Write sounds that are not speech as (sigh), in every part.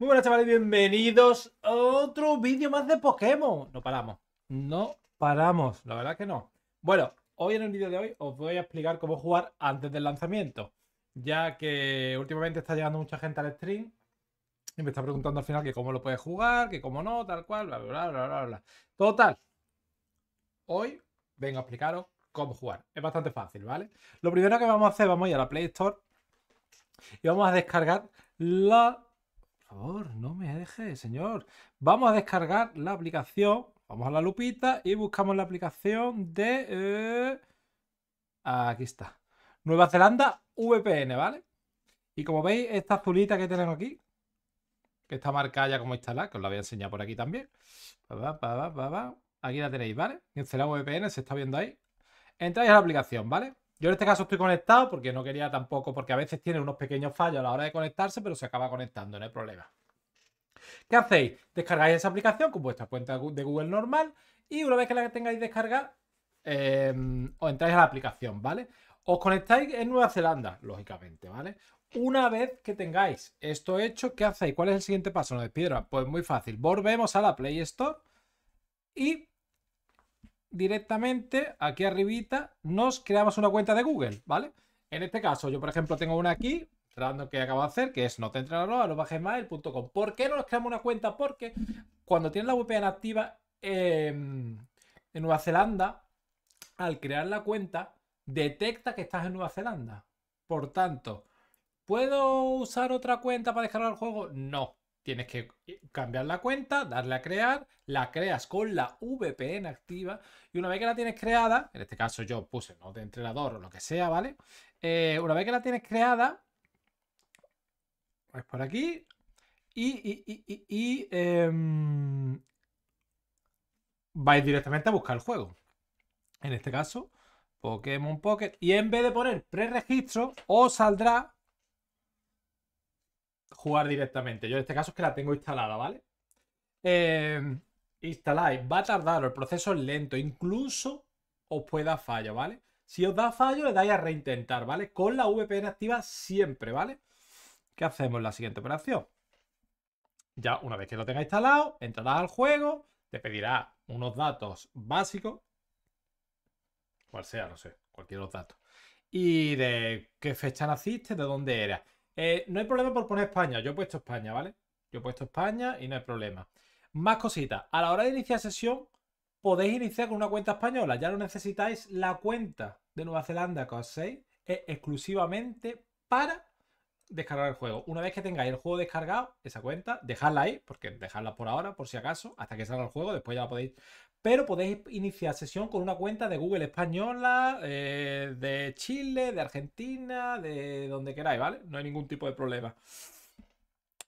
Muy buenas chavales, bienvenidos a otro vídeo más de Pokémon. No paramos, no paramos, la verdad que no. Bueno, hoy en el vídeo de hoy os voy a explicar cómo jugar antes del lanzamiento, ya que últimamente está llegando mucha gente al stream y me está preguntando al final que cómo lo puedes jugar, que cómo no, tal cual, bla, bla, bla, bla, bla. Total, hoy vengo a explicaros cómo jugar. Es bastante fácil, ¿vale? Lo primero que vamos a hacer, vamos a ir a la Play Store y vamos a descargar la por favor, no me deje, señor. Vamos a descargar la aplicación. Vamos a la lupita y buscamos la aplicación de... Eh, aquí está. Nueva Zelanda VPN, ¿vale? Y como veis, esta azulita que tenemos aquí, que está marcada ya como instalada, que os la voy a enseñar por aquí también. Aquí la tenéis, ¿vale? Instalar VPN, se está viendo ahí. Entráis a la aplicación, ¿vale? Yo en este caso estoy conectado porque no quería tampoco, porque a veces tiene unos pequeños fallos a la hora de conectarse, pero se acaba conectando, no hay problema. ¿Qué hacéis? Descargáis esa aplicación con vuestra cuenta de Google normal y una vez que la tengáis descargada, em, os entráis a la aplicación, ¿vale? Os conectáis en Nueva Zelanda, lógicamente, ¿vale? Una vez que tengáis esto hecho, ¿qué hacéis? ¿Cuál es el siguiente paso? ¿No despidieron? Pues muy fácil. Volvemos a la Play Store y directamente aquí arribita nos creamos una cuenta de Google, ¿vale? En este caso, yo por ejemplo tengo una aquí, tratando que acabo de hacer, que es no te gmail.com. ¿Por qué no nos creamos una cuenta? Porque cuando tienes la VPN activa em, en Nueva Zelanda, al crear la cuenta, detecta que estás en Nueva Zelanda. Por tanto, ¿puedo usar otra cuenta para descargar el juego? No, tienes que eh, cambiar la cuenta, darle a crear, la creas con la VPN activa y una vez que la tienes creada, en este caso yo puse no de entrenador o lo que sea, ¿vale? Eh, una vez que la tienes creada, vais pues por aquí y, em, vais directamente a buscar el juego. En este caso, Pokémon Pocket. Y en vez de poner preregistro, os saldrá jugar directamente. Yo en este caso es que la tengo instalada, ¿vale? Eh, instaláis, va a tardar, el proceso es lento, incluso os puede dar fallo, ¿vale? Si os da fallo, le dais a reintentar, ¿vale? Con la VPN activa siempre, ¿vale? ¿Qué hacemos la siguiente operación? Ya una vez que lo tenga instalado, entrarás al juego, te pedirá unos datos básicos, cual sea, no sé, cualquier de los datos. Y de qué fecha naciste, de dónde eras. Eh, no hay problema por poner España. Yo he puesto España, ¿vale? Yo he puesto España y no hay problema. Más cositas. A la hora de iniciar sesión, podéis iniciar con una cuenta española. Ya no necesitáis la cuenta de Nueva Zelanda cos 6 exclusivamente para descargar el juego. Una vez que tengáis el juego descargado, esa cuenta, dejadla ahí, porque dejadla por ahora, por si acaso, hasta que salga el juego, después ya la podéis pero podéis iniciar sesión con una cuenta de Google Española, eh, de Chile, de Argentina, de donde queráis, ¿vale? No hay ningún tipo de problema.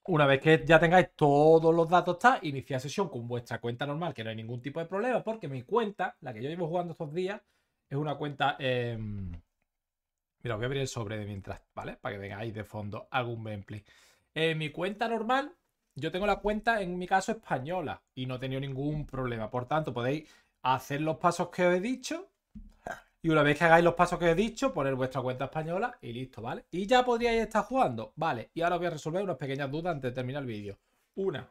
Una vez que ya tengáis todos los datos, está, iniciar sesión con vuestra cuenta normal, que no hay ningún tipo de problema, porque mi cuenta, la que yo llevo jugando estos días, es una cuenta... Em, mira, voy a abrir el sobre de mientras, ¿vale? Para que tengáis de fondo algún gameplay. Eh, mi cuenta normal yo tengo la cuenta, en mi caso, española y no he tenido ningún problema. Por tanto, podéis hacer los pasos que os he dicho y una vez que hagáis los pasos que os he dicho, poner vuestra cuenta española y listo, ¿vale? Y ya podríais estar jugando, ¿vale? Y ahora os voy a resolver unas pequeñas dudas antes de terminar el vídeo. Una.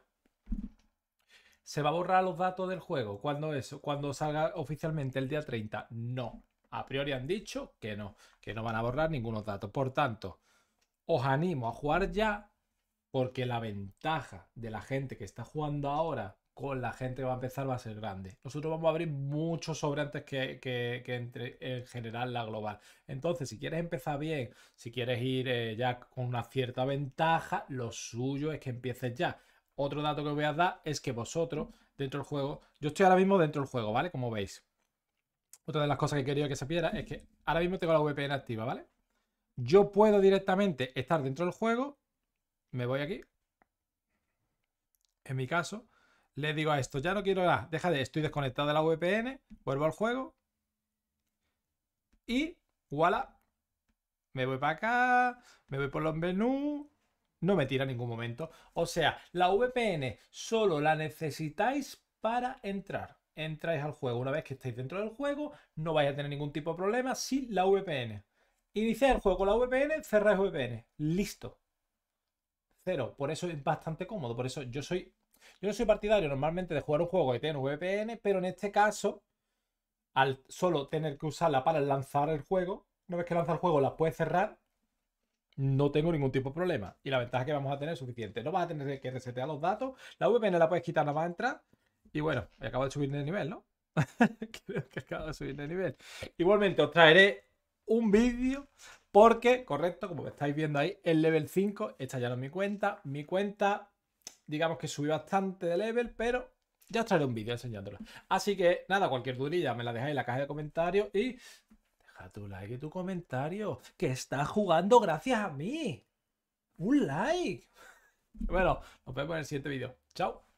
¿Se va a borrar los datos del juego? cuando eso? ¿Cuando salga oficialmente el día 30? No. A priori han dicho que no, que no van a borrar ningunos datos. Por tanto, os animo a jugar ya porque la ventaja de la gente que está jugando ahora con la gente que va a empezar va a ser grande. Nosotros vamos a abrir muchos sobrantes que, que, que entre, en general la global. Entonces, si quieres empezar bien, si quieres ir eh, ya con una cierta ventaja, lo suyo es que empieces ya. Otro dato que voy a dar es que vosotros, dentro del juego, yo estoy ahora mismo dentro del juego, ¿vale? Como veis. Otra de las cosas que quería que supiera es que ahora mismo tengo la VPN activa, ¿vale? Yo puedo directamente estar dentro del juego me voy aquí. En mi caso, le digo a esto, ya no quiero nada, deja de, estoy desconectado de la VPN, vuelvo al juego y voilà, me voy para acá, me voy por los menús, no me tira en ningún momento. O sea, la VPN solo la necesitáis para entrar. Entráis al juego. Una vez que estáis dentro del juego, no vais a tener ningún tipo de problema sin la VPN. Iniciáis el juego con la VPN, cerráis VPN. Listo cero. Por eso es bastante cómodo. Por eso yo soy. Yo no soy partidario normalmente de jugar un juego y tiene un VPN, pero en este caso, al solo tener que usarla para lanzar el juego, una vez que lanza el juego la puedes cerrar, no tengo ningún tipo de problema. Y la ventaja que vamos a tener es suficiente. No vas a tener que resetear los datos, la VPN la puedes quitar, no más a entrar. Y bueno, me acabo de subir de nivel, ¿no? (laughs) Creo que acabo de subir de nivel. Igualmente, os traeré un vídeo porque, correcto, como estáis viendo ahí, el level 5, esta ya no mi cuenta. Mi cuenta, digamos que subí bastante de level, pero ya os traeré un vídeo enseñándolo. Así que nada, cualquier dudilla me la dejáis en la caja de comentarios y deja tu like y tu comentario, que estás jugando gracias a mí. Un like. (laughs) Bueno, nos vemos en el siguiente vídeo. Chao.